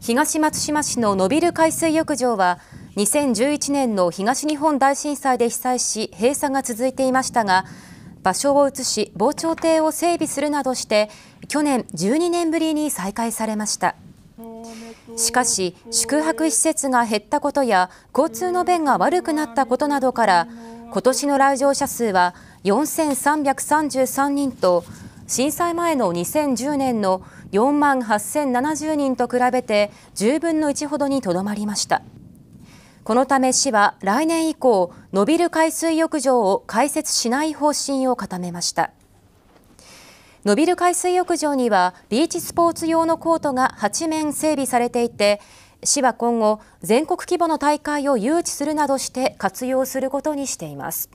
東松島市の野ビル海水浴場は2011年の東日本大震災で被災し閉鎖が続いていましたが場所を移し防潮堤を整備するなどして去年12年ぶりに再開されましたしかし宿泊施設が減ったことや交通の便が悪くなったことなどから今年の来場者数は4333人と震災前の2010年の4万8070人と比べて10分の1ほどにとどまりましたこのため市は来年以降伸びる海水浴場を開設しない方針を固めました伸びる海水浴場にはビーチスポーツ用のコートが8面整備されていて市は今後全国規模の大会を誘致するなどして活用することにしています。